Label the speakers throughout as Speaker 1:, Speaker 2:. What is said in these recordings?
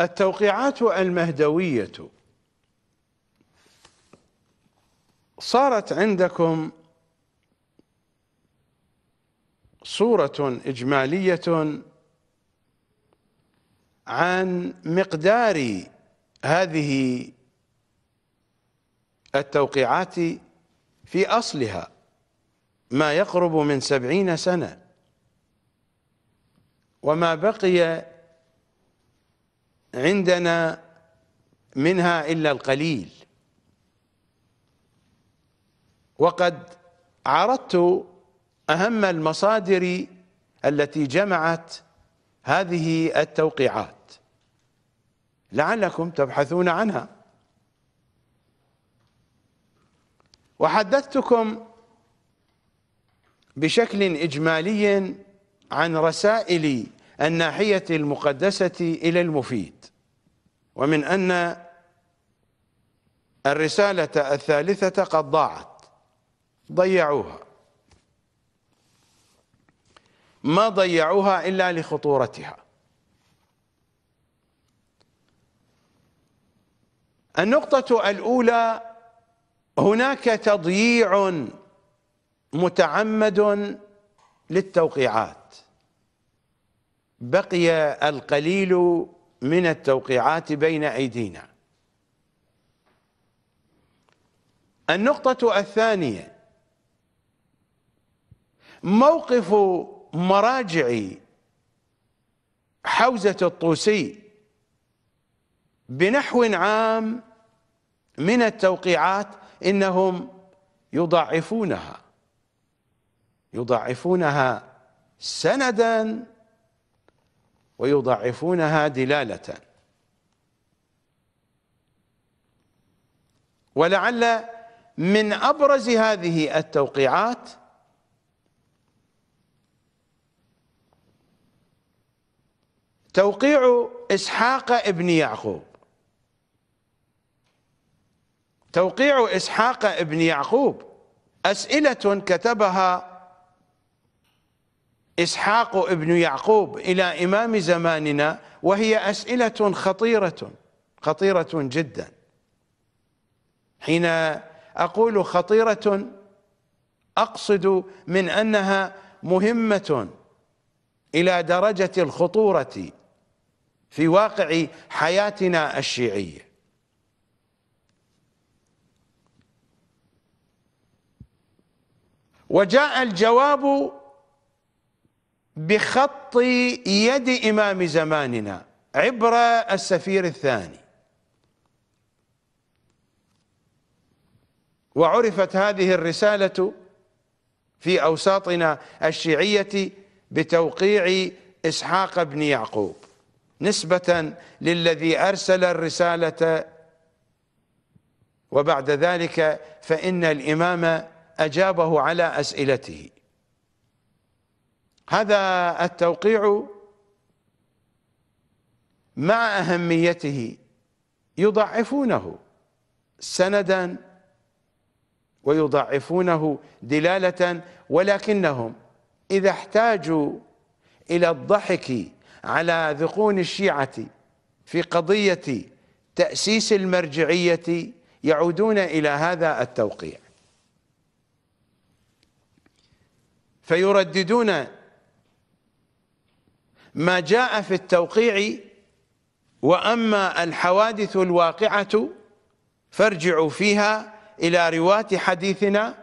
Speaker 1: التوقيعات المهدوية صارت عندكم صورة إجمالية عن مقدار هذه التوقيعات في أصلها ما يقرب من سبعين سنة وما بقي عندنا منها إلا القليل وقد عرضت أهم المصادر التي جمعت هذه التوقيعات لعلكم تبحثون عنها وحدثتكم بشكل إجمالي عن رسائل الناحية المقدسة إلى المفيد ومن أن الرسالة الثالثة قد ضاعت ضيعوها ما ضيعوها إلا لخطورتها النقطة الأولى هناك تضييع متعمد للتوقيعات بقي القليل من التوقيعات بين أيدينا النقطة الثانية موقف مراجع حوزة الطوسي بنحو عام من التوقيعات إنهم يضاعفونها يضاعفونها سنداً ويضعفونها دلالة ولعل من أبرز هذه التوقيعات توقيع إسحاق ابن يعقوب توقيع إسحاق ابن يعقوب أسئلة كتبها إسحاق ابن يعقوب إلى إمام زماننا وهي أسئلة خطيرة خطيرة جدا حين أقول خطيرة أقصد من أنها مهمة إلى درجة الخطورة في واقع حياتنا الشيعية وجاء الجواب بخط يد إمام زماننا عبر السفير الثاني وعرفت هذه الرسالة في أوساطنا الشيعية بتوقيع إسحاق بن يعقوب نسبة للذي أرسل الرسالة وبعد ذلك فإن الإمام أجابه على أسئلته هذا التوقيع مع أهميته يضعفونه سندا ويضعفونه دلالة ولكنهم إذا احتاجوا إلى الضحك على ذقون الشيعة في قضية تأسيس المرجعية يعودون إلى هذا التوقيع فيرددون ما جاء في التوقيع وأما الحوادث الواقعة فارجعوا فيها إلى رواة حديثنا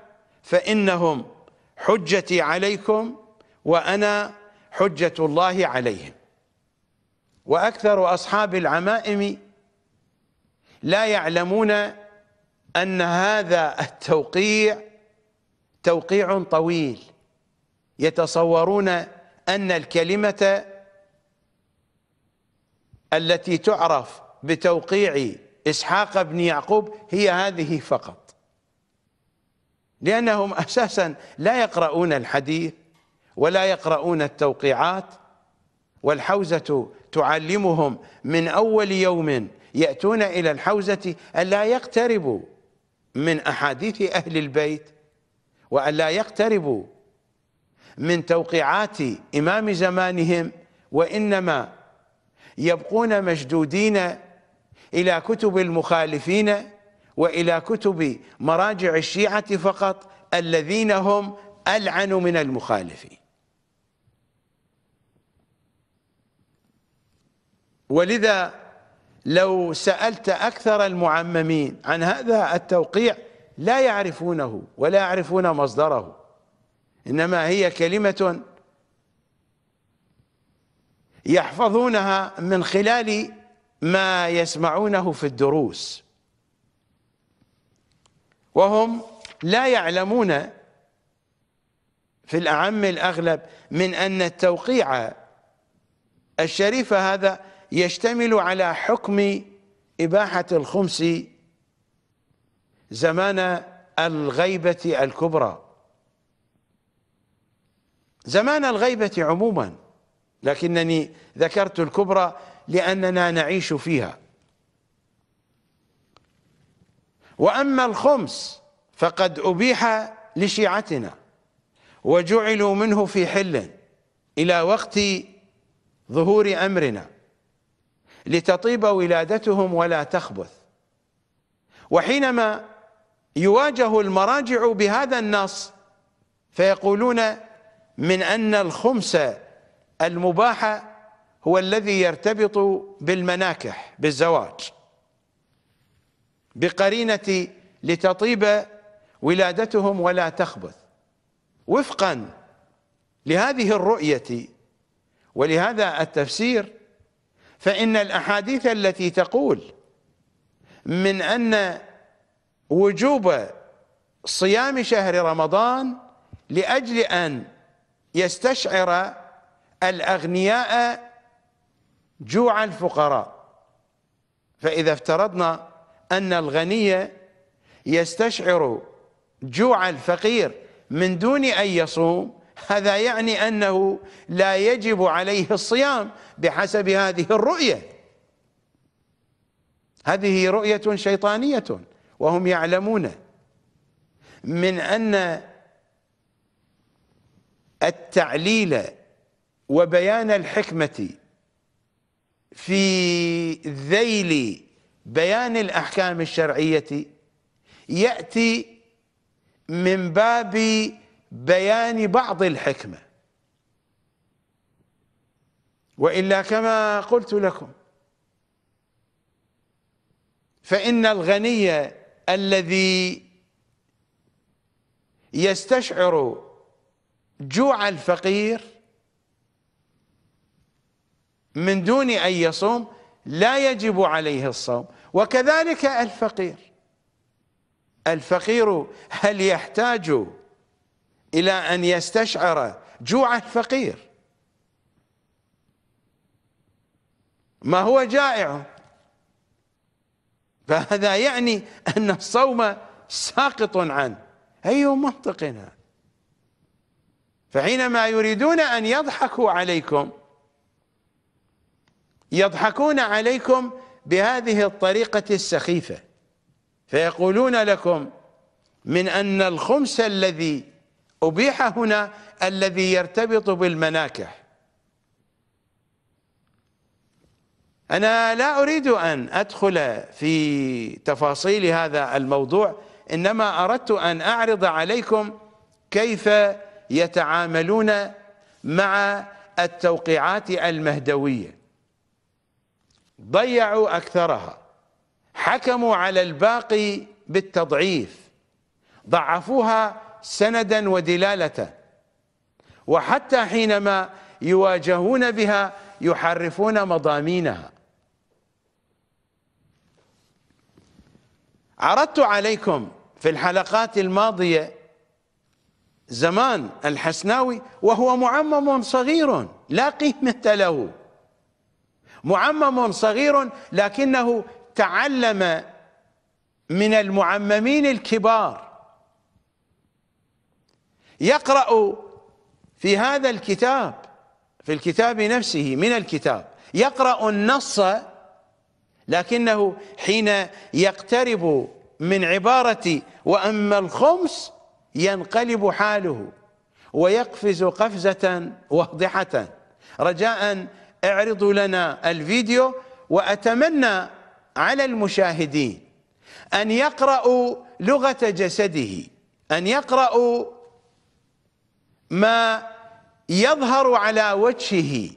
Speaker 1: فإنهم حجتي عليكم وأنا حجة الله عليهم وأكثر أصحاب العمائم لا يعلمون أن هذا التوقيع توقيع طويل يتصورون أن الكلمة التي تعرف بتوقيع إسحاق بن يعقوب هي هذه فقط لأنهم أساسا لا يقرؤون الحديث ولا يقرؤون التوقيعات والحوزة تعلمهم من أول يوم يأتون إلى الحوزة ألا يقتربوا من أحاديث أهل البيت وألا يقتربوا من توقيعات إمام زمانهم وإنما يبقون مشدودين إلى كتب المخالفين وإلى كتب مراجع الشيعة فقط الذين هم ألعن من المخالفين ولذا لو سألت أكثر المعممين عن هذا التوقيع لا يعرفونه ولا يعرفون مصدره إنما هي كلمة يحفظونها من خلال ما يسمعونه في الدروس وهم لا يعلمون في الأعم الأغلب من أن التوقيع الشريف هذا يشتمل على حكم إباحة الخمس زمان الغيبة الكبرى زمان الغيبة عموماً لكنني ذكرت الكبرى لأننا نعيش فيها وأما الخمس فقد أبيح لشيعتنا وجعلوا منه في حل إلى وقت ظهور أمرنا لتطيب ولادتهم ولا تخبث وحينما يواجه المراجع بهذا النص فيقولون من أن الخمس المباح هو الذي يرتبط بالمناكح بالزواج بقرينة لتطيب ولادتهم ولا تخبث وفقا لهذه الرؤية ولهذا التفسير فإن الأحاديث التي تقول من أن وجوب صيام شهر رمضان لأجل أن يستشعر الأغنياء جوع الفقراء فإذا افترضنا أن الغني يستشعر جوع الفقير من دون أن يصوم هذا يعني أنه لا يجب عليه الصيام بحسب هذه الرؤية هذه رؤية شيطانية وهم يعلمون من أن التعليل وبيان الحكمة في ذيل بيان الأحكام الشرعية يأتي من باب بيان بعض الحكمة وإلا كما قلت لكم فإن الغني الذي يستشعر جوع الفقير من دون أن يصوم لا يجب عليه الصوم وكذلك الفقير الفقير هل يحتاج إلى أن يستشعر جوع الفقير ما هو جائع فهذا يعني أن الصوم ساقط عنه أي منطقنا فحينما يريدون أن يضحكوا عليكم يضحكون عليكم بهذه الطريقة السخيفة فيقولون لكم من أن الخمس الذي أبيح هنا الذي يرتبط بالمناكح أنا لا أريد أن أدخل في تفاصيل هذا الموضوع إنما أردت أن أعرض عليكم كيف يتعاملون مع التوقيعات المهدوية ضيعوا اكثرها حكموا على الباقي بالتضعيف ضعفوها سندا ودلاله وحتى حينما يواجهون بها يحرفون مضامينها عرضت عليكم في الحلقات الماضيه زمان الحسناوي وهو معمم صغير لا قيمه له معمم صغير لكنه تعلم من المعممين الكبار يقرأ في هذا الكتاب في الكتاب نفسه من الكتاب يقرأ النص لكنه حين يقترب من عبارة وأما الخمس ينقلب حاله ويقفز قفزة واضحة رجاء اعرضوا لنا الفيديو وأتمنى على المشاهدين أن يقرأوا لغة جسده أن يقرأوا ما يظهر على وجهه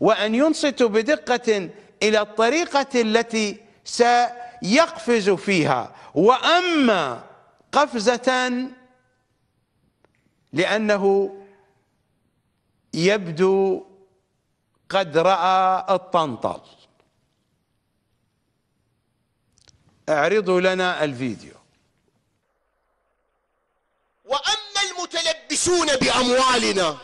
Speaker 1: وأن ينصتوا بدقة إلى الطريقة التي سيقفز فيها وأما قفزة لأنه يبدو قد رأى الطنطل اعرضوا لنا الفيديو
Speaker 2: وأما المتلبسون بأموالنا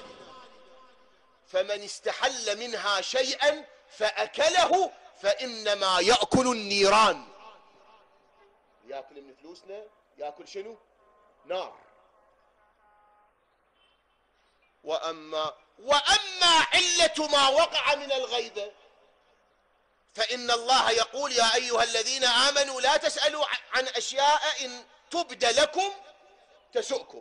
Speaker 2: فمن استحل منها شيئا فأكله فإنما يأكل النيران يأكل من فلوسنا يأكل شنو نار وأما واما عله ما وقع من الغيبه فان الله يقول يا ايها الذين امنوا لا تسالوا عن اشياء ان تبد لكم تسؤكم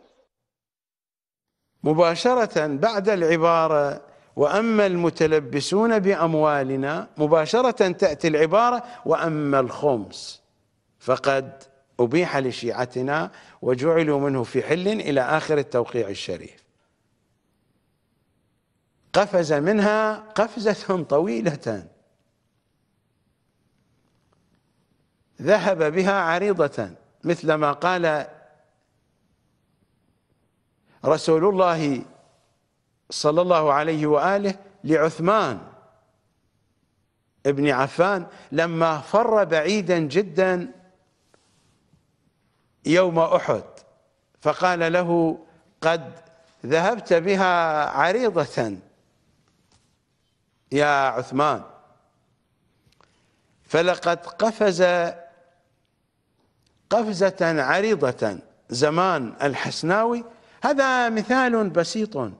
Speaker 1: مباشره بعد العباره واما المتلبسون باموالنا مباشره تاتي العباره واما الخمس فقد ابيح لشيعتنا وجعلوا منه في حل الى اخر التوقيع الشريف قفز منها قفزة طويلة ذهب بها عريضة مثل ما قال رسول الله صلى الله عليه وآله لعثمان ابن عفان لما فر بعيدا جدا يوم أحد فقال له قد ذهبت بها عريضة يا عثمان فلقد قفز قفزة عريضة زمان الحسناوي هذا مثال بسيط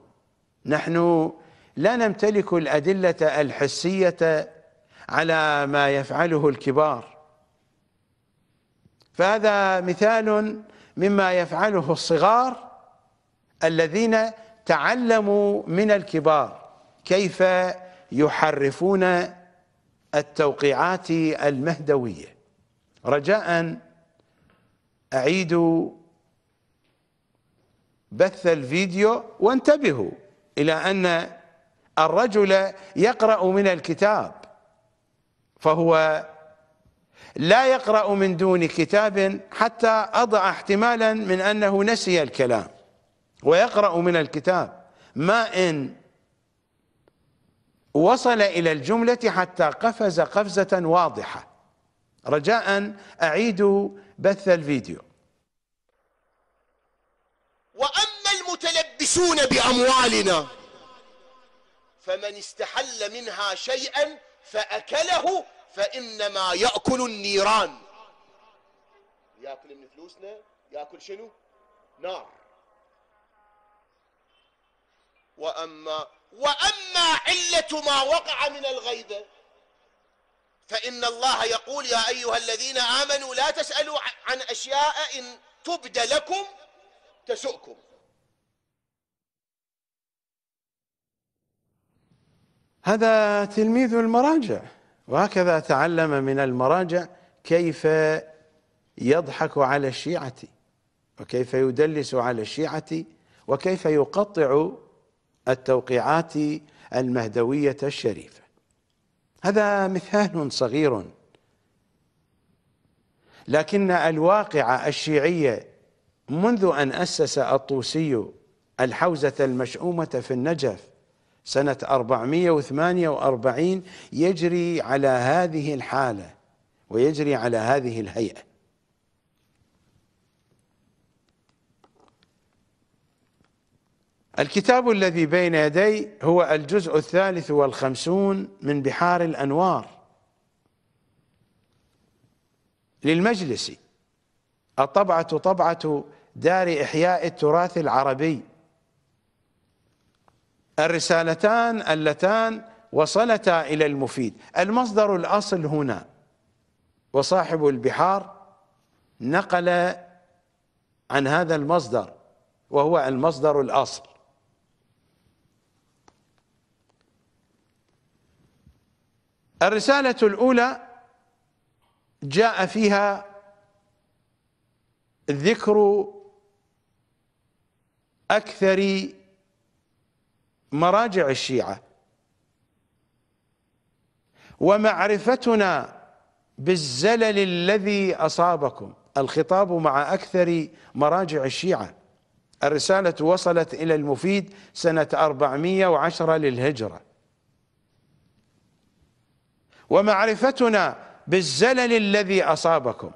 Speaker 1: نحن لا نمتلك الأدلة الحسية على ما يفعله الكبار فهذا مثال مما يفعله الصغار الذين تعلموا من الكبار كيف يحرفون التوقيعات المهدوية رجاء أعيدوا بث الفيديو وانتبهوا إلى أن الرجل يقرأ من الكتاب فهو لا يقرأ من دون كتاب حتى أضع احتمالا من أنه نسي الكلام ويقرأ من الكتاب ما إن وصل إلى الجملة حتى قفز قفزة واضحة رجاء أعيدوا بث الفيديو
Speaker 2: وأما المتلبسون بأموالنا فمن استحل منها شيئا فأكله فإنما يأكل النيران يأكل من فلوسنا يأكل شنو نار وأما واما عله ما وقع من الغيبه فان الله يقول يا ايها الذين امنوا لا تسالوا عن اشياء ان تبد لكم تسؤكم
Speaker 1: هذا تلميذ المراجع وهكذا تعلم من المراجع كيف يضحك على الشيعة وكيف يدلس على الشيعة وكيف يقطع التوقيعات المهدوية الشريفة هذا مثال صغير لكن الواقع الشيعية منذ أن أسس الطوسي الحوزة المشؤومة في النجف سنة 448 يجري على هذه الحالة ويجري على هذه الهيئة الكتاب الذي بين يدي هو الجزء الثالث والخمسون من بحار الأنوار للمجلس الطبعة طبعة دار إحياء التراث العربي الرسالتان اللتان وصلتا إلى المفيد المصدر الأصل هنا وصاحب البحار نقل عن هذا المصدر وهو المصدر الأصل الرسالة الأولى جاء فيها ذكر أكثر مراجع الشيعة ومعرفتنا بالزلل الذي أصابكم الخطاب مع أكثر مراجع الشيعة الرسالة وصلت إلى المفيد سنة 410 للهجرة ومعرفتنا بالزلل الذي أصابكم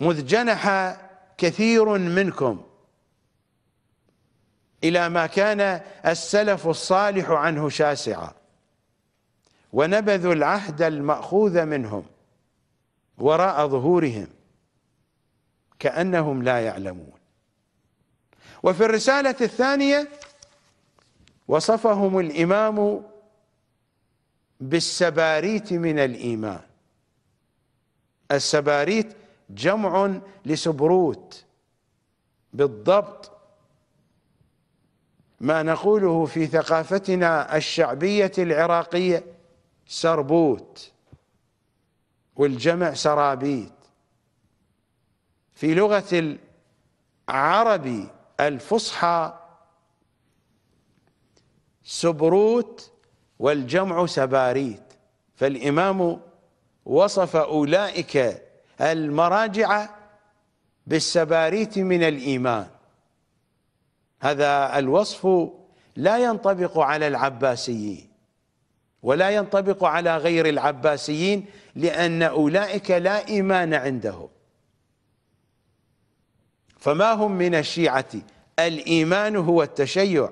Speaker 1: مذ جنح كثير منكم إلى ما كان السلف الصالح عنه شاسعا ونبذوا العهد المأخوذ منهم وراء ظهورهم كأنهم لا يعلمون وفي الرسالة الثانية وصفهم الإمام بالسباريت من الإيمان السباريت جمع لسبروت بالضبط ما نقوله في ثقافتنا الشعبية العراقية سربوت والجمع سرابيت في لغة العربي الفصحى سبروت والجمع سباريت فالإمام وصف أولئك المراجع بالسباريت من الإيمان هذا الوصف لا ينطبق على العباسيين ولا ينطبق على غير العباسيين لأن أولئك لا إيمان عندهم فما هم من الشيعة الإيمان هو التشيع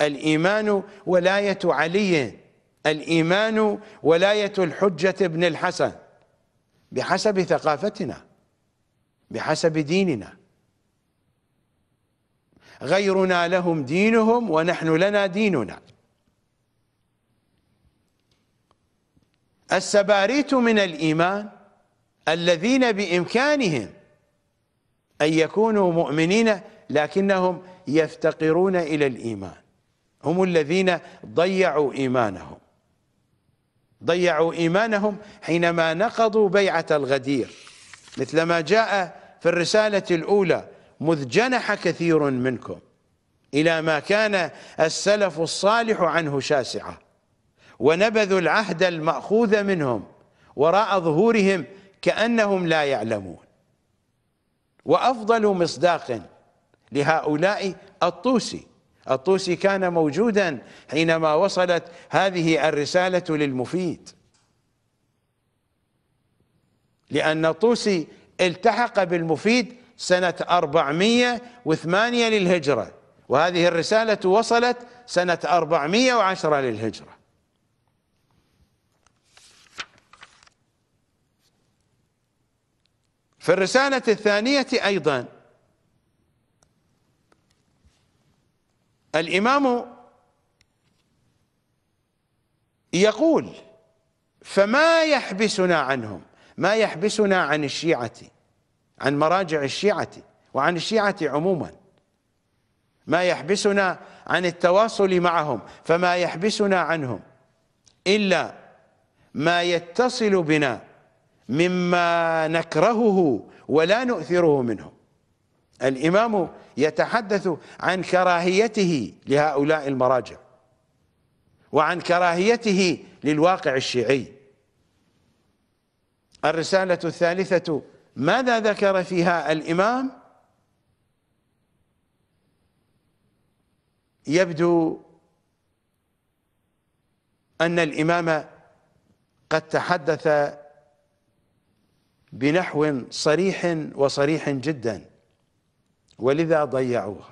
Speaker 1: الإيمان ولاية علي الإيمان ولاية الحجة بن الحسن بحسب ثقافتنا بحسب ديننا غيرنا لهم دينهم ونحن لنا ديننا السباريت من الإيمان الذين بإمكانهم أن يكونوا مؤمنين لكنهم يفتقرون إلى الإيمان هم الذين ضيعوا إيمانهم ضيعوا إيمانهم حينما نقضوا بيعة الغدير مثلما جاء في الرسالة الأولى مذ جنح كثير منكم إلى ما كان السلف الصالح عنه شاسعة ونبذوا العهد المأخوذ منهم وراء ظهورهم كأنهم لا يعلمون وأفضل مصداق لهؤلاء الطوسي الطوسي كان موجودا حينما وصلت هذه الرسالة للمفيد لأن الطوسي التحق بالمفيد سنة 408 للهجرة وهذه الرسالة وصلت سنة 410 للهجرة في الرسالة الثانية أيضاً الإمام يقول فما يحبسنا عنهم ما يحبسنا عن الشيعة عن مراجع الشيعة وعن الشيعة عموما ما يحبسنا عن التواصل معهم فما يحبسنا عنهم إلا ما يتصل بنا مما نكرهه ولا نؤثره منهم الإمام يتحدث عن كراهيته لهؤلاء المراجع وعن كراهيته للواقع الشيعي الرسالة الثالثة ماذا ذكر فيها الإمام يبدو أن الإمام قد تحدث بنحو صريح وصريح جدا ولذا ضيعوها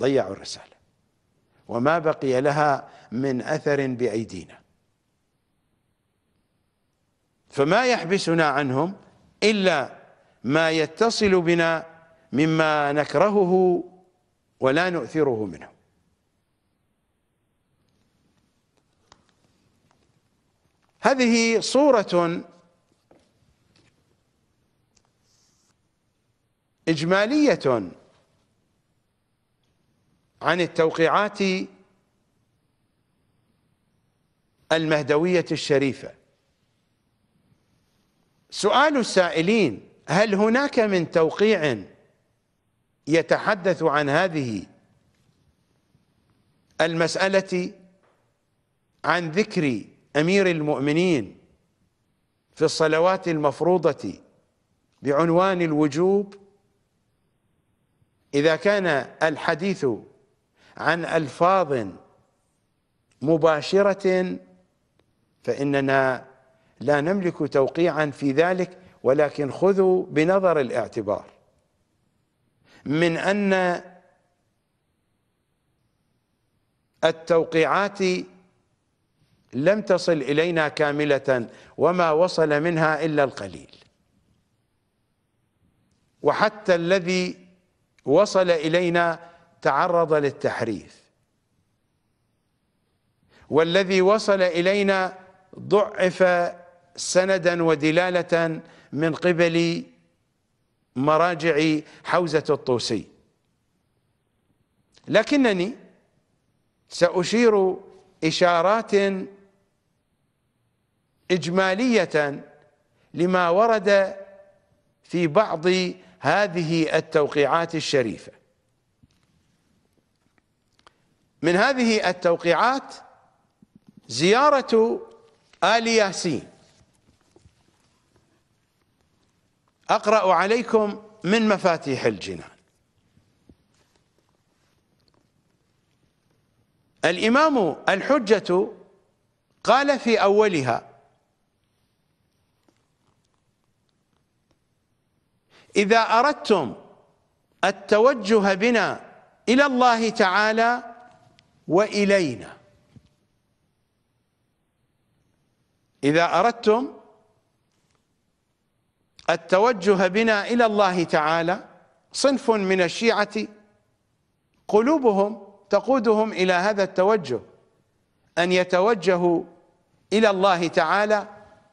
Speaker 1: ضيعوا الرسالة وما بقي لها من أثر بأيدينا فما يحبسنا عنهم إلا ما يتصل بنا مما نكرهه ولا نؤثره منه هذه صورة إجمالية عن التوقيعات المهدوية الشريفة سؤال السائلين هل هناك من توقيع يتحدث عن هذه المسألة عن ذكر أمير المؤمنين في الصلوات المفروضة بعنوان الوجوب إذا كان الحديث عن ألفاظ مباشرة فإننا لا نملك توقيعا في ذلك ولكن خذوا بنظر الاعتبار من أن التوقيعات لم تصل إلينا كاملة وما وصل منها إلا القليل وحتى الذي وصل إلينا تعرض للتحريف والذي وصل إلينا ضعف سندا ودلالة من قبل مراجع حوزة الطوسي لكنني سأشير إشارات إجمالية لما ورد في بعض هذه التوقيعات الشريفة من هذه التوقيعات زيارة آل ياسين أقرأ عليكم من مفاتيح الجنان الإمام الحجة قال في أولها إذا أردتم التوجه بنا إلى الله تعالى وإلينا إذا أردتم التوجه بنا إلى الله تعالى صنف من الشيعة قلوبهم تقودهم إلى هذا التوجه أن يتوجهوا إلى الله تعالى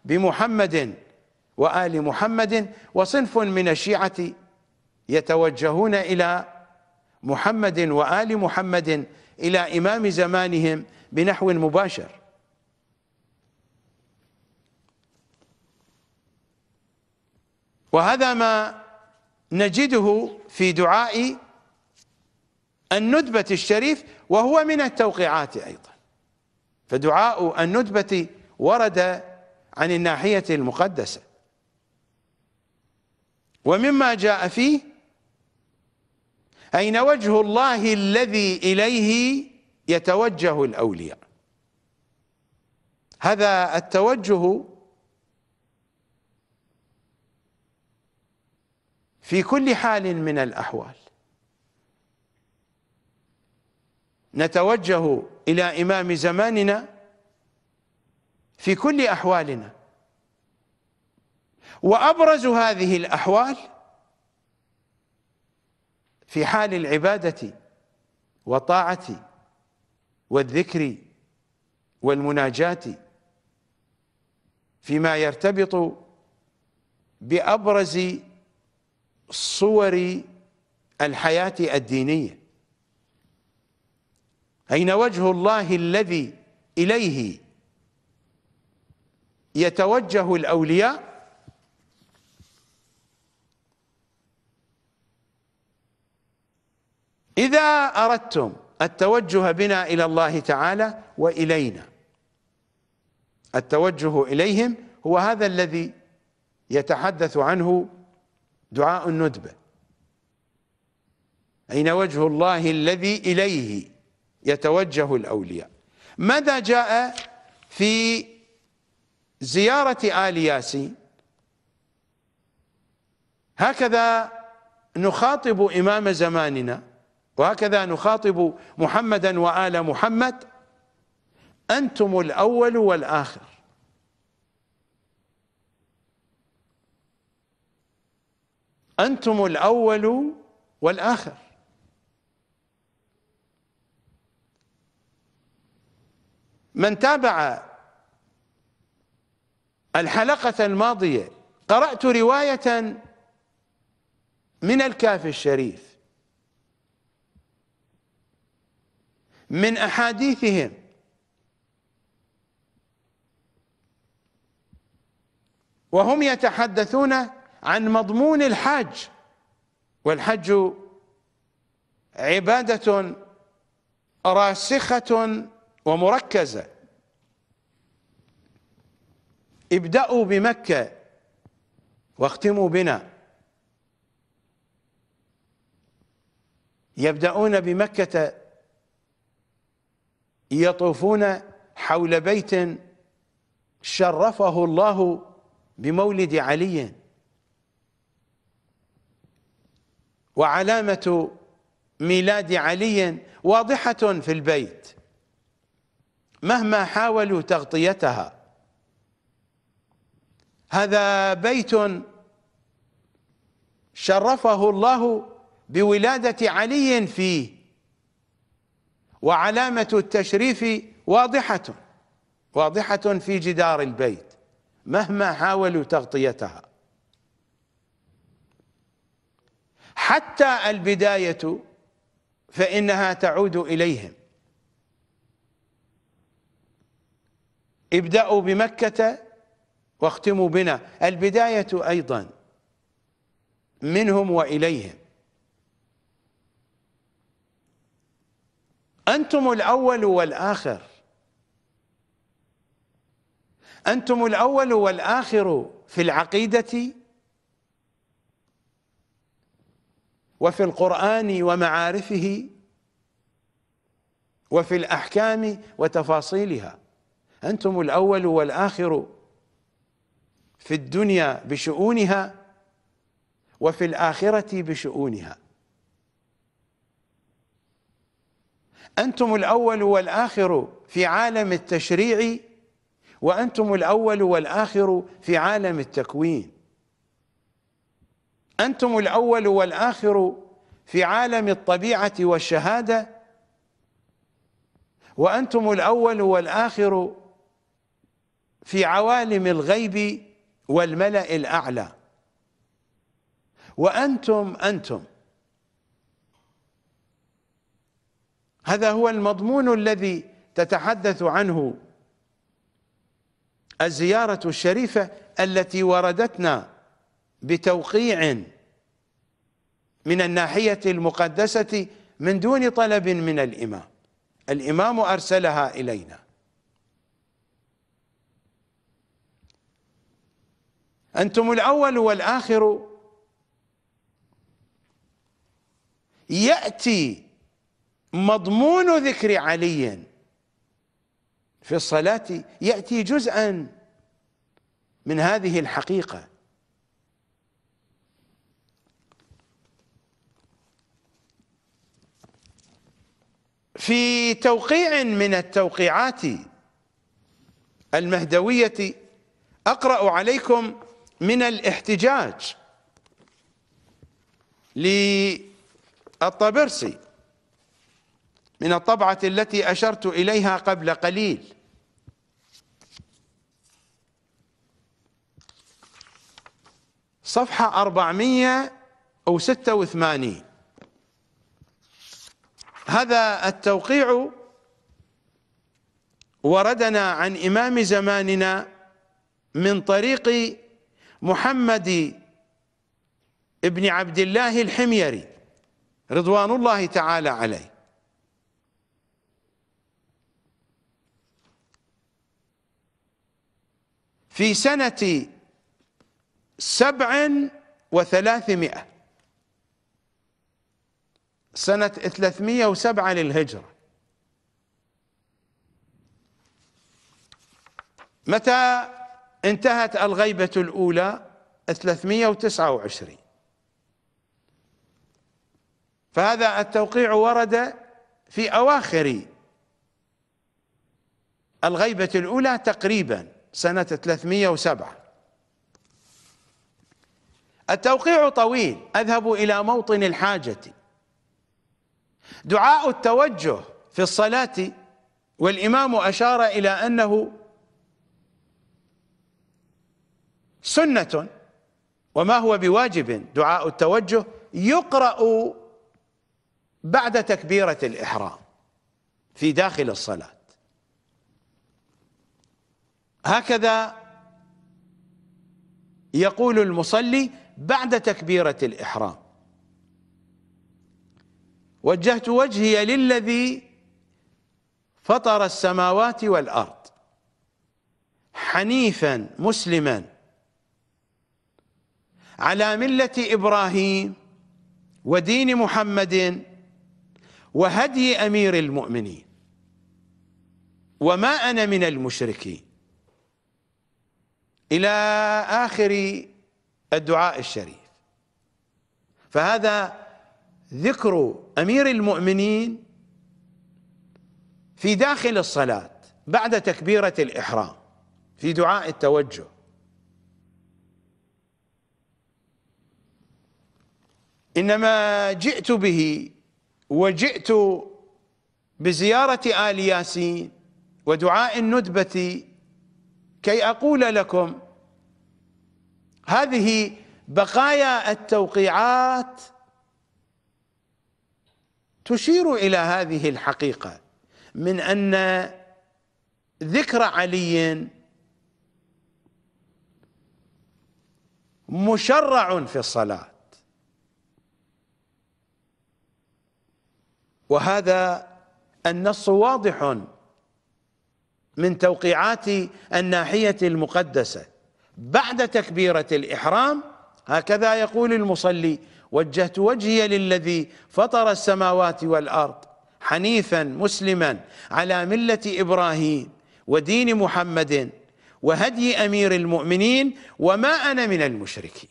Speaker 1: بمحمد وآل محمد وصنف من الشيعة يتوجهون إلى محمد وآل محمد إلى إمام زمانهم بنحو مباشر وهذا ما نجده في دعاء الندبة الشريف وهو من التوقيعات أيضا فدعاء الندبة ورد عن الناحية المقدسة ومما جاء فيه أين وجه الله الذي إليه يتوجه الأولياء هذا التوجه في كل حال من الأحوال نتوجه إلى إمام زماننا في كل أحوالنا وابرز هذه الاحوال في حال العباده والطاعه والذكر والمناجاه فيما يرتبط بابرز صور الحياه الدينيه اين وجه الله الذي اليه يتوجه الاولياء إذا أردتم التوجه بنا إلى الله تعالى وإلينا التوجه إليهم هو هذا الذي يتحدث عنه دعاء الندبة أين وجه الله الذي إليه يتوجه الأولياء ماذا جاء في زيارة آل ياسين هكذا نخاطب إمام زماننا وهكذا نخاطب محمدا وآل محمد أنتم الأول والآخر أنتم الأول والآخر من تابع الحلقة الماضية قرأت رواية من الكاف الشريف من أحاديثهم وهم يتحدثون عن مضمون الحج والحج عبادة راسخة ومركزة ابدأوا بمكة واختموا بنا يبدأون بمكة يطوفون حول بيت شرفه الله بمولد علي وعلامة ميلاد علي واضحة في البيت مهما حاولوا تغطيتها هذا بيت شرفه الله بولادة علي فيه وعلامة التشريف واضحة واضحة في جدار البيت مهما حاولوا تغطيتها حتى البداية فإنها تعود إليهم ابدأوا بمكة واختموا بنا البداية أيضا منهم وإليهم أنتم الأول والآخر أنتم الأول والآخر في العقيدة وفي القرآن ومعارفه وفي الأحكام وتفاصيلها أنتم الأول والآخر في الدنيا بشؤونها وفي الآخرة بشؤونها أنتم الأول والآخر في عالم التشريع وأنتم الأول والآخر في عالم التكوين أنتم الأول والآخر في عالم الطبيعة والشهادة وأنتم الأول والآخر في عوالم الغيب والملأ الأعلى وأنتم أنتم هذا هو المضمون الذي تتحدث عنه الزيارة الشريفة التي وردتنا بتوقيع من الناحية المقدسة من دون طلب من الإمام الإمام أرسلها إلينا أنتم الأول والآخر يأتي مضمون ذكر علي في الصلاة يأتي جزءا من هذه الحقيقة في توقيع من التوقيعات المهدوية أقرأ عليكم من الاحتجاج للطبرسي من الطبعة التي أشرت إليها قبل قليل صفحة 486 أو هذا التوقيع وردنا عن إمام زماننا من طريق محمد ابن عبد الله الحميري رضوان الله تعالى عليه في سنة سبع وثلاثمائة سنة ثلاثمائة وسبعة للهجرة متى انتهت الغيبة الأولى ثلاثمائة وتسعة وعشرين فهذا التوقيع ورد في أواخر الغيبة الأولى تقريباً سنة 307 التوقيع طويل أذهب إلى موطن الحاجة دعاء التوجه في الصلاة والإمام أشار إلى أنه سنة وما هو بواجب دعاء التوجه يقرأ بعد تكبيرة الإحرام في داخل الصلاة هكذا يقول المصلي بعد تكبيرة الإحرام وجهت وجهي للذي فطر السماوات والأرض حنيفا مسلما على ملة إبراهيم ودين محمد وهدي أمير المؤمنين وما أنا من المشركين إلى آخر الدعاء الشريف فهذا ذكر أمير المؤمنين في داخل الصلاة بعد تكبيرة الإحرام في دعاء التوجه إنما جئت به وجئت بزيارة آل ياسين ودعاء الندبة كي أقول لكم هذه بقايا التوقيعات تشير إلى هذه الحقيقة من أن ذكر علي مشرع في الصلاة وهذا النص واضح من توقيعات الناحية المقدسة بعد تكبيرة الإحرام هكذا يقول المصلي وجهت وجهي للذي فطر السماوات والأرض حنيفا مسلما على ملة إبراهيم ودين محمد وهدي أمير المؤمنين وما أنا من المشركين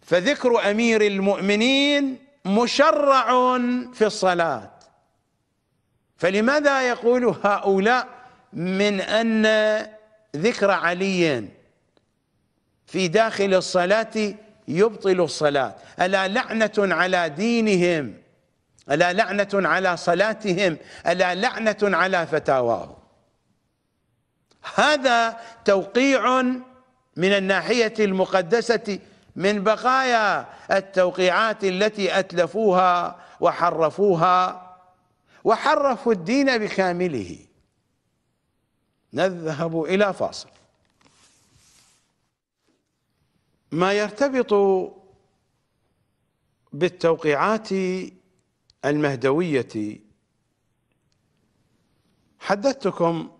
Speaker 1: فذكر أمير المؤمنين مشرع في الصلاة فلماذا يقول هؤلاء من أن ذكر علي في داخل الصلاة يبطل الصلاة ألا لعنة على دينهم ألا لعنة على صلاتهم ألا لعنة على فتاواهم هذا توقيع من الناحية المقدسة من بقايا التوقيعات التي أتلفوها وحرفوها وحرفوا الدين بكامله نذهب إلى فاصل ما يرتبط بالتوقيعات المهدوية حدثتكم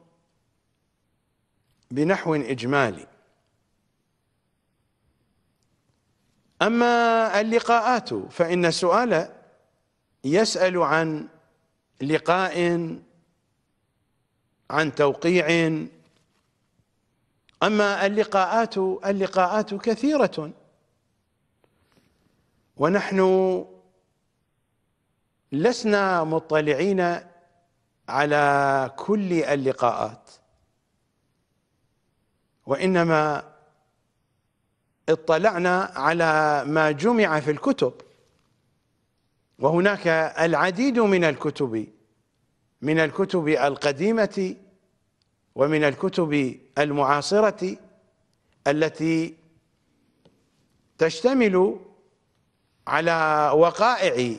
Speaker 1: بنحو إجمالي أما اللقاءات فإن السؤال يسأل عن لقاء عن توقيع أما اللقاءات اللقاءات كثيرة ونحن لسنا مطلعين على كل اللقاءات وإنما اطلعنا على ما جمع في الكتب وهناك العديد من الكتب من الكتب القديمة ومن الكتب المعاصرة التي تشتمل على وقائع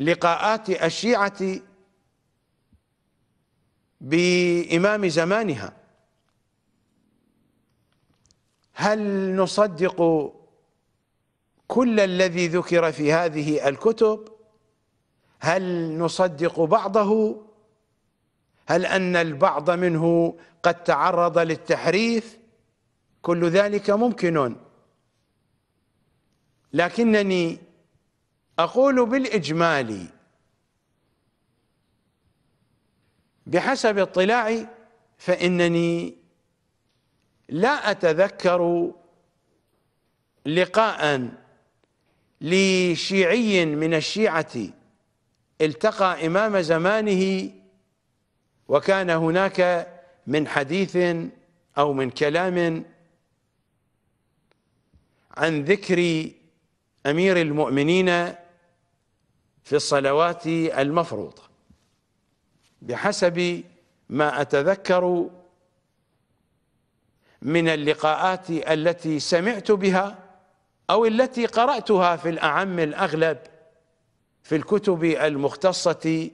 Speaker 1: لقاءات الشيعة بإمام زمانها هل نصدق كل الذي ذكر في هذه الكتب هل نصدق بعضه هل ان البعض منه قد تعرض للتحريف كل ذلك ممكن لكنني اقول بالاجمال بحسب اطلاعي فانني لا اتذكر لقاء لشيعي من الشيعه التقى إمام زمانه وكان هناك من حديث أو من كلام عن ذكر أمير المؤمنين في الصلوات المفروضة بحسب ما أتذكر من اللقاءات التي سمعت بها أو التي قرأتها في الأعم الأغلب في الكتب المختصة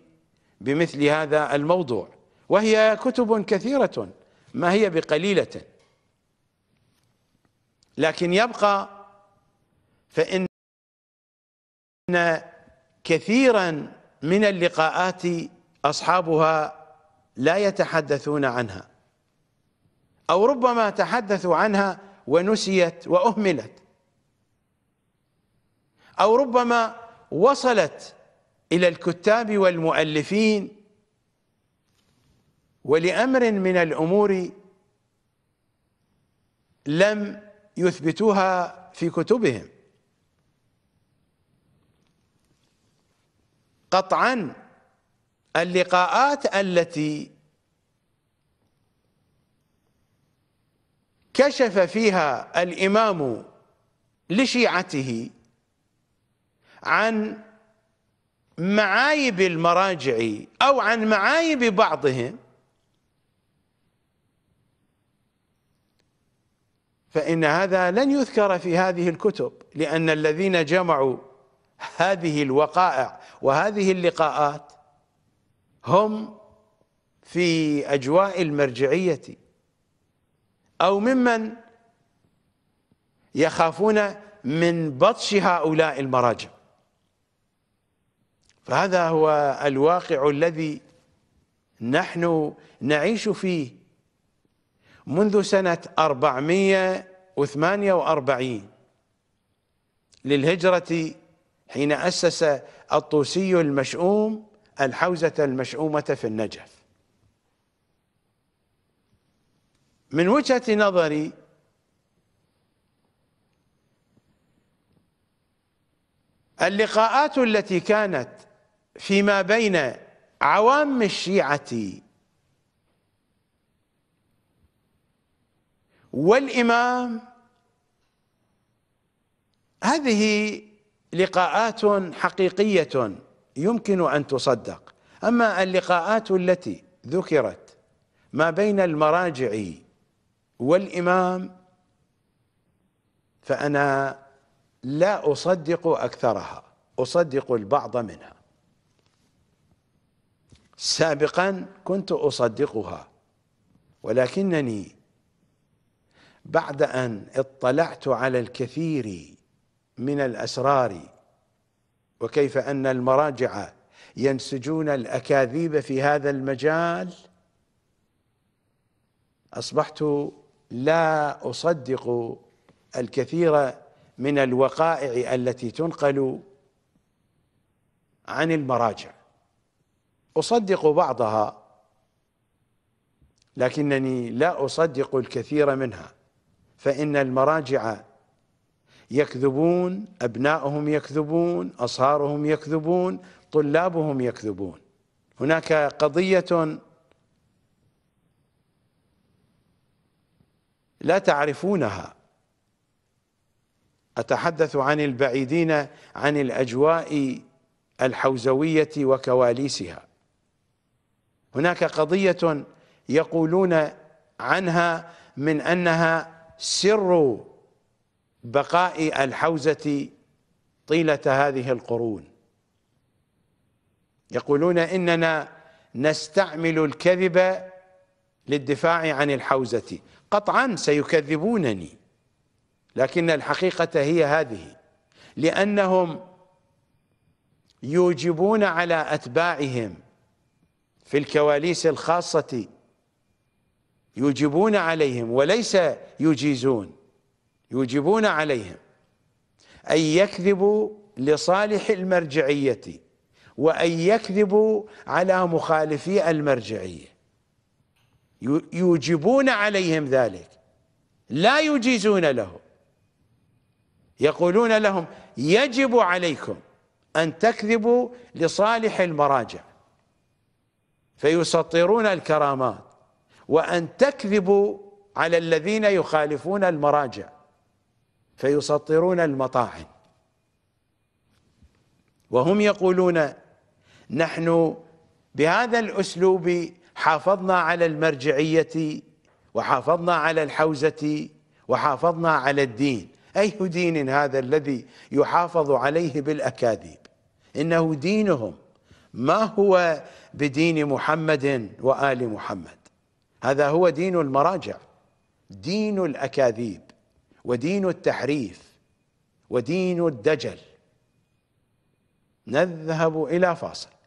Speaker 1: بمثل هذا الموضوع وهي كتب كثيرة ما هي بقليلة لكن يبقى فإن كثيرا من اللقاءات أصحابها لا يتحدثون عنها أو ربما تحدثوا عنها ونسيت وأهملت أو ربما وصلت إلى الكتاب والمؤلفين ولأمر من الأمور لم يثبتوها في كتبهم قطعا اللقاءات التي كشف فيها الإمام لشيعته عن معايب المراجع او عن معايب بعضهم فان هذا لن يذكر في هذه الكتب لان الذين جمعوا هذه الوقائع وهذه اللقاءات هم في اجواء المرجعيه او ممن يخافون من بطش هؤلاء المراجع فهذا هو الواقع الذي نحن نعيش فيه منذ سنة 448 للهجرة حين أسس الطوسي المشؤوم الحوزة المشؤومة في النجف من وجهة نظري اللقاءات التي كانت فيما بين عوام الشيعة والإمام هذه لقاءات حقيقية يمكن أن تصدق أما اللقاءات التي ذكرت ما بين المراجع والإمام فأنا لا أصدق أكثرها أصدق البعض منها سابقا كنت أصدقها ولكنني بعد أن اطلعت على الكثير من الأسرار وكيف أن المراجع ينسجون الأكاذيب في هذا المجال أصبحت لا أصدق الكثير من الوقائع التي تنقل عن المراجع اصدق بعضها لكنني لا اصدق الكثير منها فان المراجع يكذبون ابنائهم يكذبون اصهارهم يكذبون طلابهم يكذبون هناك قضيه لا تعرفونها اتحدث عن البعيدين عن الاجواء الحوزويه وكواليسها هناك قضية يقولون عنها من أنها سر بقاء الحوزة طيلة هذه القرون يقولون إننا نستعمل الكذب للدفاع عن الحوزة قطعا سيكذبونني لكن الحقيقة هي هذه لأنهم يوجبون على أتباعهم في الكواليس الخاصة يوجبون عليهم وليس يجيزون يوجبون عليهم أن يكذبوا لصالح المرجعية وأن يكذبوا على مخالفي المرجعية يوجبون عليهم ذلك لا يجيزون له يقولون لهم يجب عليكم أن تكذبوا لصالح المراجع فيسطرون الكرامات وأن تكذبوا على الذين يخالفون المراجع فيسطرون المطاعن وهم يقولون نحن بهذا الأسلوب حافظنا على المرجعية وحافظنا على الحوزة وحافظنا على الدين أي دين هذا الذي يحافظ عليه بالأكاذيب إنه دينهم ما هو بدين محمد وآل محمد هذا هو دين المراجع دين الأكاذيب ودين التحريف ودين الدجل نذهب إلى فاصل